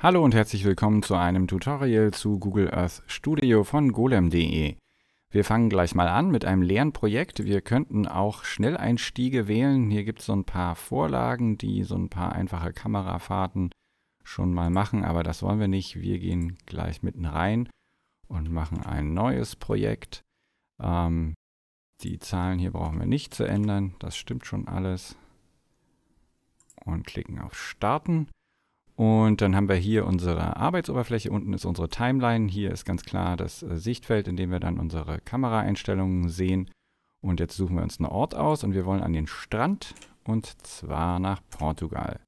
Hallo und herzlich willkommen zu einem Tutorial zu Google Earth Studio von golem.de. Wir fangen gleich mal an mit einem leeren Projekt. Wir könnten auch Schnelleinstiege wählen. Hier gibt es so ein paar Vorlagen, die so ein paar einfache Kamerafahrten schon mal machen, aber das wollen wir nicht. Wir gehen gleich mitten rein und machen ein neues Projekt. Ähm, die Zahlen hier brauchen wir nicht zu ändern. Das stimmt schon alles. Und klicken auf Starten. Und dann haben wir hier unsere Arbeitsoberfläche, unten ist unsere Timeline. Hier ist ganz klar das äh, Sichtfeld, in dem wir dann unsere Kameraeinstellungen sehen. Und jetzt suchen wir uns einen Ort aus und wir wollen an den Strand und zwar nach Portugal.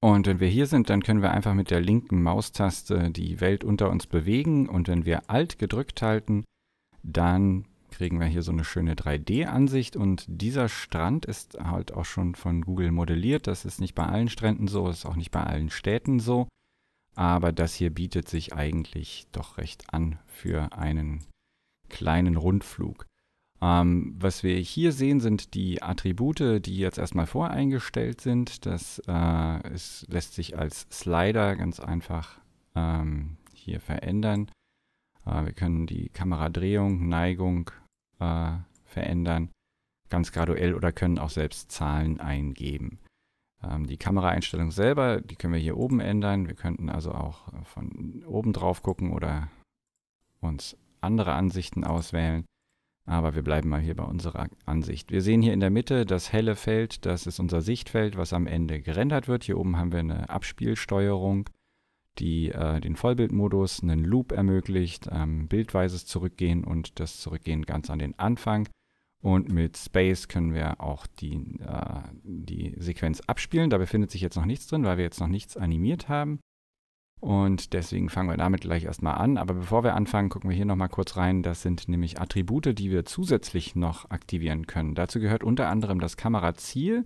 Und wenn wir hier sind, dann können wir einfach mit der linken Maustaste die Welt unter uns bewegen und wenn wir Alt gedrückt halten, dann kriegen wir hier so eine schöne 3D-Ansicht und dieser Strand ist halt auch schon von Google modelliert. Das ist nicht bei allen Stränden so, ist auch nicht bei allen Städten so. Aber das hier bietet sich eigentlich doch recht an für einen kleinen Rundflug. Ähm, was wir hier sehen, sind die Attribute, die jetzt erstmal voreingestellt sind. Das äh, ist, lässt sich als Slider ganz einfach ähm, hier verändern. Äh, wir können die Kameradrehung, Neigung, äh, verändern, ganz graduell oder können auch selbst Zahlen eingeben. Ähm, die Kameraeinstellung selber, die können wir hier oben ändern. Wir könnten also auch von oben drauf gucken oder uns andere Ansichten auswählen. Aber wir bleiben mal hier bei unserer Ansicht. Wir sehen hier in der Mitte das helle Feld, das ist unser Sichtfeld, was am Ende gerendert wird. Hier oben haben wir eine Abspielsteuerung die äh, den Vollbildmodus, einen Loop ermöglicht, ähm, bildweises Zurückgehen und das Zurückgehen ganz an den Anfang. Und mit Space können wir auch die, äh, die Sequenz abspielen. Da befindet sich jetzt noch nichts drin, weil wir jetzt noch nichts animiert haben. Und deswegen fangen wir damit gleich erstmal an. Aber bevor wir anfangen, gucken wir hier nochmal kurz rein. Das sind nämlich Attribute, die wir zusätzlich noch aktivieren können. Dazu gehört unter anderem das Kameraziel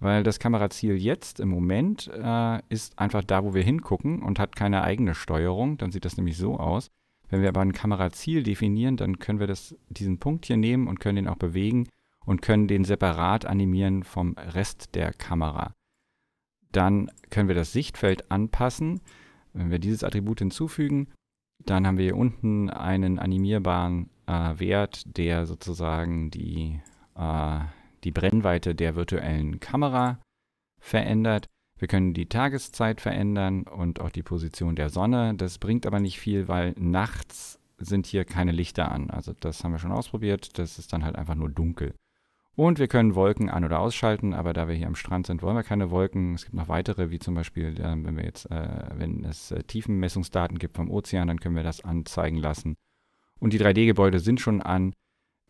weil das Kameraziel jetzt im Moment äh, ist einfach da, wo wir hingucken und hat keine eigene Steuerung. Dann sieht das nämlich so aus. Wenn wir aber ein Kameraziel definieren, dann können wir das, diesen Punkt hier nehmen und können den auch bewegen und können den separat animieren vom Rest der Kamera. Dann können wir das Sichtfeld anpassen. Wenn wir dieses Attribut hinzufügen, dann haben wir hier unten einen animierbaren äh, Wert, der sozusagen die, äh, die Brennweite der virtuellen Kamera verändert. Wir können die Tageszeit verändern und auch die Position der Sonne. Das bringt aber nicht viel, weil nachts sind hier keine Lichter an. Also das haben wir schon ausprobiert. Das ist dann halt einfach nur dunkel. Und wir können Wolken an- oder ausschalten, aber da wir hier am Strand sind, wollen wir keine Wolken. Es gibt noch weitere, wie zum Beispiel, äh, wenn wir jetzt, äh, wenn es äh, Tiefenmessungsdaten gibt vom Ozean, dann können wir das anzeigen lassen. Und die 3D-Gebäude sind schon an.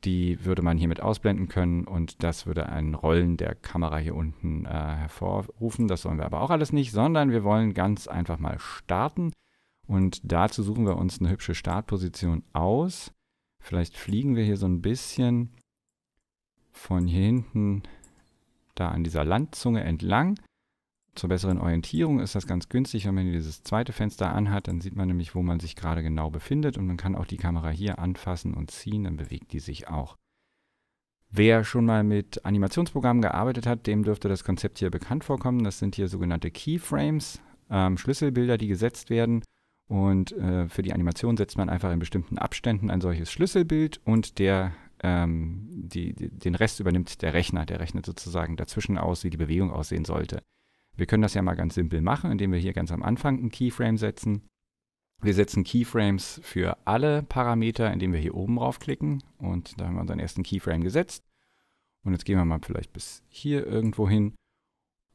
Die würde man hiermit ausblenden können und das würde ein Rollen der Kamera hier unten äh, hervorrufen. Das sollen wir aber auch alles nicht, sondern wir wollen ganz einfach mal starten. Und dazu suchen wir uns eine hübsche Startposition aus. Vielleicht fliegen wir hier so ein bisschen von hier hinten da an dieser Landzunge entlang zur besseren Orientierung ist das ganz günstig, wenn man dieses zweite Fenster anhat, dann sieht man nämlich, wo man sich gerade genau befindet und man kann auch die Kamera hier anfassen und ziehen, dann bewegt die sich auch. Wer schon mal mit Animationsprogrammen gearbeitet hat, dem dürfte das Konzept hier bekannt vorkommen. Das sind hier sogenannte Keyframes, ähm, Schlüsselbilder, die gesetzt werden. Und äh, für die Animation setzt man einfach in bestimmten Abständen ein solches Schlüsselbild und der ähm, die, die, den Rest übernimmt der Rechner. Der rechnet sozusagen dazwischen aus, wie die Bewegung aussehen sollte. Wir können das ja mal ganz simpel machen, indem wir hier ganz am Anfang einen Keyframe setzen. Wir setzen Keyframes für alle Parameter, indem wir hier oben draufklicken. Und da haben wir unseren ersten Keyframe gesetzt. Und jetzt gehen wir mal vielleicht bis hier irgendwo hin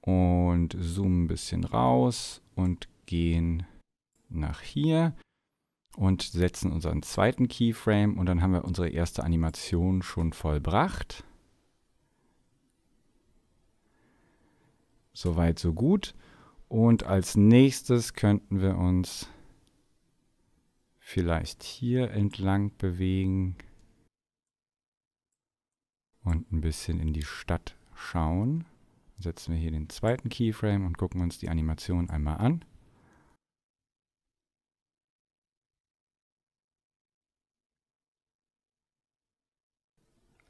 und zoomen ein bisschen raus und gehen nach hier und setzen unseren zweiten Keyframe und dann haben wir unsere erste Animation schon vollbracht. Soweit, so gut. Und als nächstes könnten wir uns vielleicht hier entlang bewegen und ein bisschen in die Stadt schauen. Setzen wir hier den zweiten Keyframe und gucken uns die Animation einmal an.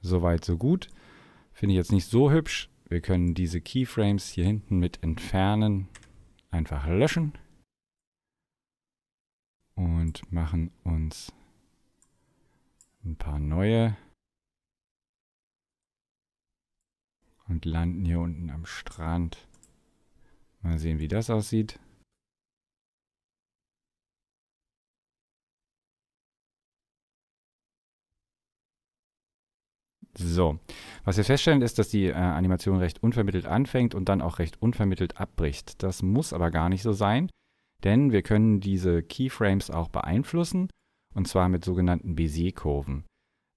Soweit, so gut. Finde ich jetzt nicht so hübsch. Wir können diese Keyframes hier hinten mit entfernen, einfach löschen und machen uns ein paar neue und landen hier unten am Strand. Mal sehen, wie das aussieht. So, was wir feststellen ist, dass die äh, Animation recht unvermittelt anfängt und dann auch recht unvermittelt abbricht. Das muss aber gar nicht so sein, denn wir können diese Keyframes auch beeinflussen und zwar mit sogenannten Bézier-Kurven.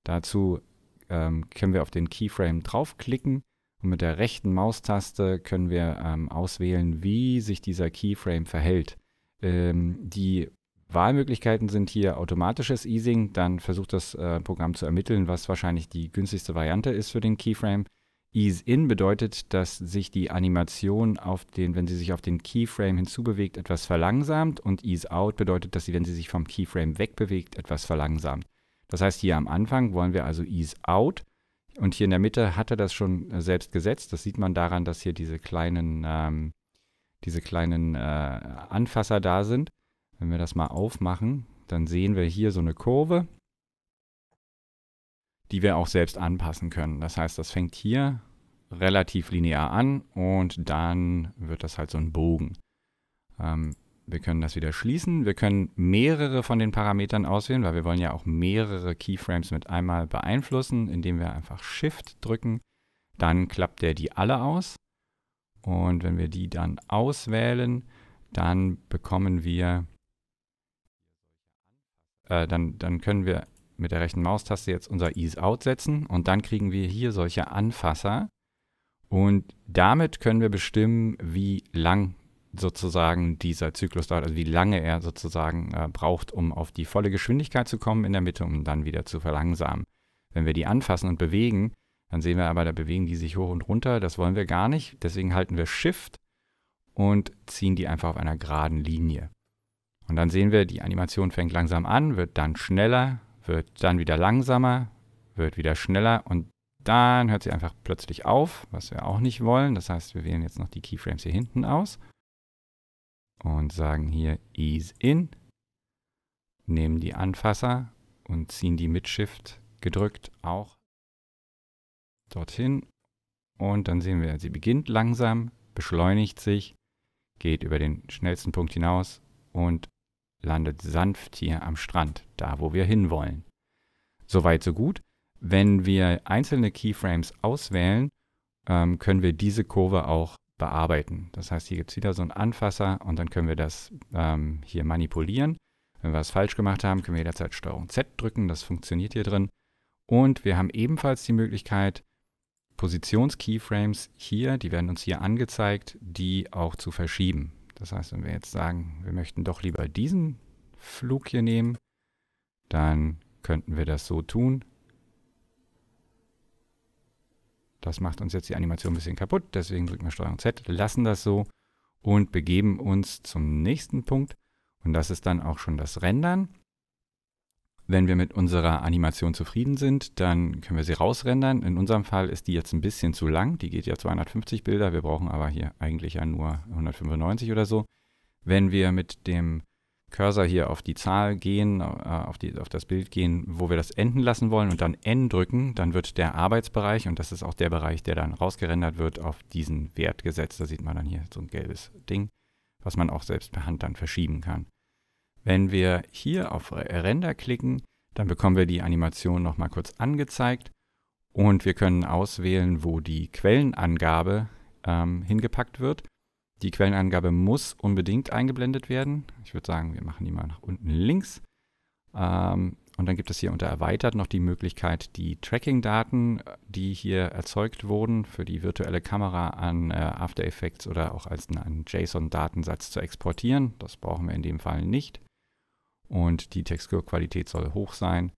Dazu ähm, können wir auf den Keyframe draufklicken und mit der rechten Maustaste können wir ähm, auswählen, wie sich dieser Keyframe verhält. Ähm, die Wahlmöglichkeiten sind hier automatisches Easing, dann versucht das äh, Programm zu ermitteln, was wahrscheinlich die günstigste Variante ist für den Keyframe. Ease in bedeutet, dass sich die Animation auf den, wenn sie sich auf den Keyframe hinzubewegt, etwas verlangsamt und Ease out bedeutet, dass sie, wenn sie sich vom Keyframe wegbewegt, etwas verlangsamt. Das heißt, hier am Anfang wollen wir also Ease out und hier in der Mitte hat er das schon äh, selbst gesetzt. Das sieht man daran, dass hier diese kleinen, ähm, diese kleinen äh, Anfasser da sind. Wenn wir das mal aufmachen, dann sehen wir hier so eine Kurve, die wir auch selbst anpassen können. Das heißt, das fängt hier relativ linear an und dann wird das halt so ein Bogen. Ähm, wir können das wieder schließen. Wir können mehrere von den Parametern auswählen, weil wir wollen ja auch mehrere Keyframes mit einmal beeinflussen, indem wir einfach Shift drücken. Dann klappt der die alle aus. Und wenn wir die dann auswählen, dann bekommen wir äh, dann, dann können wir mit der rechten Maustaste jetzt unser Ease Out setzen und dann kriegen wir hier solche Anfasser und damit können wir bestimmen, wie lang sozusagen dieser Zyklus dauert, also wie lange er sozusagen äh, braucht, um auf die volle Geschwindigkeit zu kommen in der Mitte, um dann wieder zu verlangsamen. Wenn wir die anfassen und bewegen, dann sehen wir aber, da bewegen die sich hoch und runter, das wollen wir gar nicht, deswegen halten wir Shift und ziehen die einfach auf einer geraden Linie. Und dann sehen wir, die Animation fängt langsam an, wird dann schneller, wird dann wieder langsamer, wird wieder schneller und dann hört sie einfach plötzlich auf, was wir auch nicht wollen. Das heißt, wir wählen jetzt noch die Keyframes hier hinten aus und sagen hier Ease In, nehmen die Anfasser und ziehen die mit Shift gedrückt auch dorthin. Und dann sehen wir, sie beginnt langsam, beschleunigt sich, geht über den schnellsten Punkt hinaus und landet sanft hier am Strand, da wo wir hinwollen. Soweit so gut. Wenn wir einzelne Keyframes auswählen, ähm, können wir diese Kurve auch bearbeiten. Das heißt, hier gibt es wieder so einen Anfasser und dann können wir das ähm, hier manipulieren. Wenn wir was falsch gemacht haben, können wir jederzeit STRG Z drücken, das funktioniert hier drin. Und wir haben ebenfalls die Möglichkeit, Positions-Keyframes hier, die werden uns hier angezeigt, die auch zu verschieben. Das heißt, wenn wir jetzt sagen, wir möchten doch lieber diesen Flug hier nehmen, dann könnten wir das so tun. Das macht uns jetzt die Animation ein bisschen kaputt, deswegen drücken wir Steuerung Z, lassen das so und begeben uns zum nächsten Punkt. Und das ist dann auch schon das Rendern. Wenn wir mit unserer Animation zufrieden sind, dann können wir sie rausrendern. In unserem Fall ist die jetzt ein bisschen zu lang. Die geht ja 250 Bilder. Wir brauchen aber hier eigentlich ja nur 195 oder so. Wenn wir mit dem Cursor hier auf die Zahl gehen, äh, auf, die, auf das Bild gehen, wo wir das enden lassen wollen und dann N drücken, dann wird der Arbeitsbereich, und das ist auch der Bereich, der dann rausgerendert wird, auf diesen Wert gesetzt. Da sieht man dann hier so ein gelbes Ding, was man auch selbst per Hand dann verschieben kann. Wenn wir hier auf Render klicken, dann bekommen wir die Animation nochmal kurz angezeigt und wir können auswählen, wo die Quellenangabe ähm, hingepackt wird. Die Quellenangabe muss unbedingt eingeblendet werden. Ich würde sagen, wir machen die mal nach unten links. Ähm, und dann gibt es hier unter Erweitert noch die Möglichkeit, die Tracking-Daten, die hier erzeugt wurden, für die virtuelle Kamera an äh, After Effects oder auch als einen JSON-Datensatz zu exportieren. Das brauchen wir in dem Fall nicht und die Texturqualität soll hoch sein.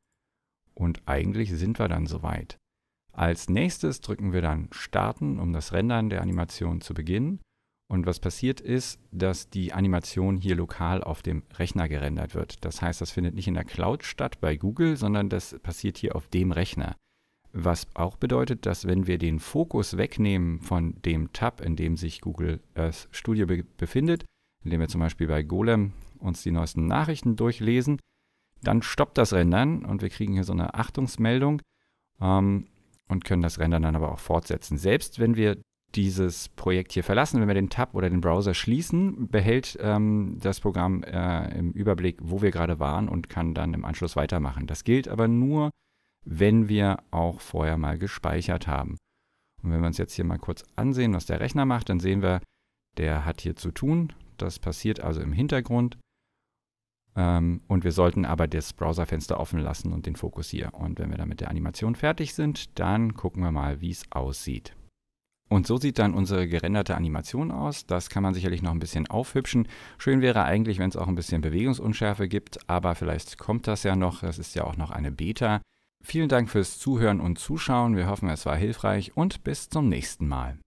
Und eigentlich sind wir dann soweit. Als nächstes drücken wir dann Starten, um das Rendern der Animation zu beginnen. Und was passiert ist, dass die Animation hier lokal auf dem Rechner gerendert wird. Das heißt, das findet nicht in der Cloud statt bei Google, sondern das passiert hier auf dem Rechner. Was auch bedeutet, dass wenn wir den Fokus wegnehmen von dem Tab, in dem sich Google Earth Studio be befindet, indem wir zum Beispiel bei Golem uns die neuesten Nachrichten durchlesen. Dann stoppt das Rendern und wir kriegen hier so eine Achtungsmeldung ähm, und können das Rendern dann aber auch fortsetzen. Selbst wenn wir dieses Projekt hier verlassen, wenn wir den Tab oder den Browser schließen, behält ähm, das Programm äh, im Überblick, wo wir gerade waren und kann dann im Anschluss weitermachen. Das gilt aber nur, wenn wir auch vorher mal gespeichert haben. Und wenn wir uns jetzt hier mal kurz ansehen, was der Rechner macht, dann sehen wir, der hat hier zu tun. Das passiert also im Hintergrund. Ähm, und wir sollten aber das Browserfenster offen lassen und den Fokus hier. Und wenn wir dann mit der Animation fertig sind, dann gucken wir mal, wie es aussieht. Und so sieht dann unsere gerenderte Animation aus. Das kann man sicherlich noch ein bisschen aufhübschen. Schön wäre eigentlich, wenn es auch ein bisschen Bewegungsunschärfe gibt, aber vielleicht kommt das ja noch. Das ist ja auch noch eine Beta. Vielen Dank fürs Zuhören und Zuschauen. Wir hoffen, es war hilfreich und bis zum nächsten Mal.